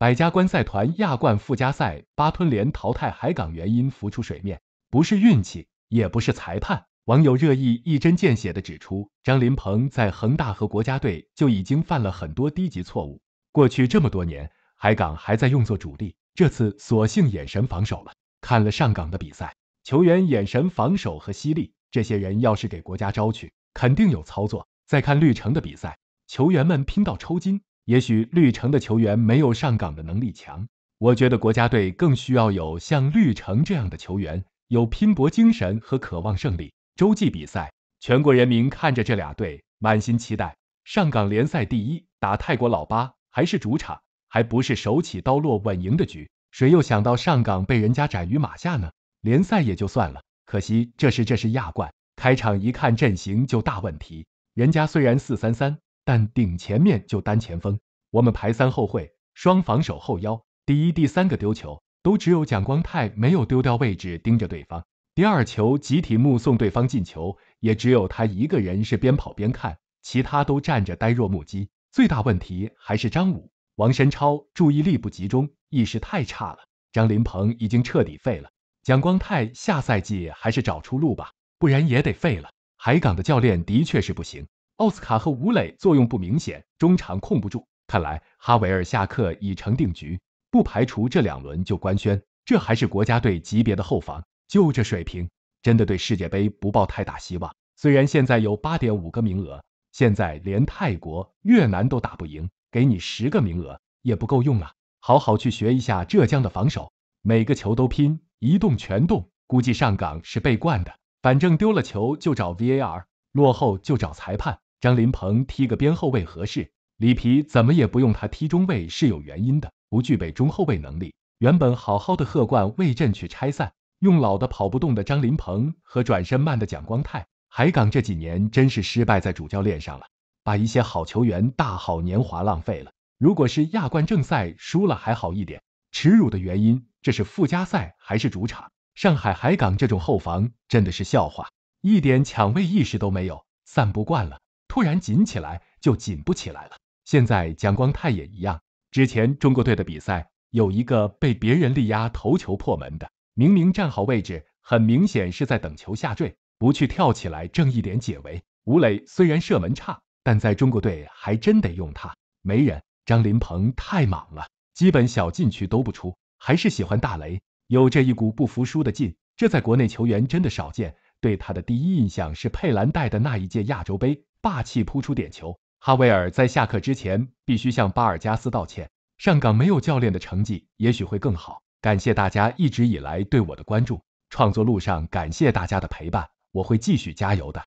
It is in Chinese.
百家观赛团亚冠附加赛巴吞联淘汰海港原因浮出水面，不是运气，也不是裁判。网友热议一针见血的指出，张琳芃在恒大和国家队就已经犯了很多低级错误。过去这么多年，海港还在用作主力，这次索性眼神防守了。看了上港的比赛，球员眼神防守和犀利，这些人要是给国家招去，肯定有操作。再看绿城的比赛，球员们拼到抽筋。也许绿城的球员没有上港的能力强，我觉得国家队更需要有像绿城这样的球员，有拼搏精神和渴望胜利。洲际比赛，全国人民看着这俩队，满心期待。上港联赛第一，打泰国老八，还是主场，还不是手起刀落稳赢的局，谁又想到上港被人家斩于马下呢？联赛也就算了，可惜这是这是亚冠，开场一看阵型就大问题。人家虽然四三三。但顶前面就单前锋，我们排三后会，双防守后腰，第一、第三个丢球，都只有蒋光太没有丢掉位置，盯着对方。第二球集体目送对方进球，也只有他一个人是边跑边看，其他都站着呆若木鸡。最大问题还是张武、王申超注意力不集中，意识太差了。张林鹏已经彻底废了，蒋光太下赛季还是找出路吧，不然也得废了。海港的教练的确是不行。奥斯卡和吴磊作用不明显，中场控不住，看来哈维尔下课已成定局，不排除这两轮就官宣。这还是国家队级别的后防，就这水平，真的对世界杯不抱太大希望。虽然现在有八点五个名额，现在连泰国、越南都打不赢，给你十个名额也不够用啊！好好去学一下浙江的防守，每个球都拼，一动全动，估计上岗是被惯的，反正丢了球就找 VAR，落后就找裁判。张林鹏踢个边后卫合适，里皮怎么也不用他踢中卫是有原因的，不具备中后卫能力。原本好好的贺冠卫阵去拆散，用老的跑不动的张林鹏和转身慢的蒋光泰。海港这几年真是失败在主教练上了，把一些好球员大好年华浪费了。如果是亚冠正赛输了还好一点，耻辱的原因这是附加赛还是主场？上海海港这种后防真的是笑话，一点抢位意识都没有，散不惯了。突然紧起来就紧不起来了。现在蒋光太也一样。之前中国队的比赛有一个被别人力压头球破门的，明明站好位置，很明显是在等球下坠，不去跳起来挣一点解围。吴磊虽然射门差，但在中国队还真得用他。没人，张林鹏太莽了，基本小禁区都不出，还是喜欢大雷，有这一股不服输的劲，这在国内球员真的少见。对他的第一印象是佩兰带的那一届亚洲杯。霸气扑出点球，哈维尔在下课之前必须向巴尔加斯道歉。上港没有教练的成绩也许会更好。感谢大家一直以来对我的关注，创作路上感谢大家的陪伴，我会继续加油的。